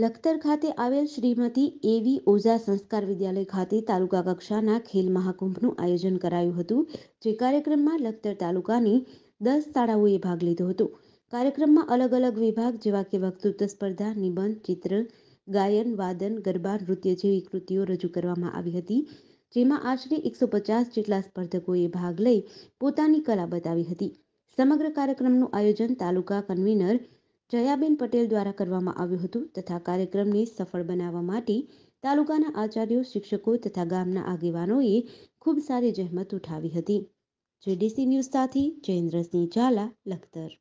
લખતર ખાતે આવેલ શ્રીમતી એવી ઓઝા સંસ્કાર વિદ્યાલય ખાતે તાલુકા કક્ષાના ખેલ મહાકુંભનું આયોજન કરાયું હતું જે કાર્યક્રમમાં લખતર તાલુકાની દસ શાળાઓએ ભાગ લીધો હતો કાર્યક્રમમાં અલગ અલગ વિભાગ જેવા કે વક્તૃત્વ સ્પર્ધા નિબંધ ચિત્ર ગાયન વાદન ગરબા નૃત્ય જેવી કૃતિઓ રજૂ કરવામાં આવી હતી જેમાં આશરે એકસો પચાસ જેટલા સ્પર્ધકોએ ભાગ લઈ પોતાની કલા બતાવી હતી સમગ્ર કાર્યક્રમનું આયોજન તાલુકા કન્વીનર જયાબેન પટેલ દ્વારા કરવામાં આવ્યું હતું તથા કાર્યક્રમને સફળ બનાવવા માટે તાલુકાના આચાર્યો શિક્ષકો તથા ગામના આગેવાનોએ ખૂબ સારી જહેમત ઉઠાવી હતી જેડીસી ન્યૂઝ સાથે જયેન્દ્રસિંહ ઝાલા લખતર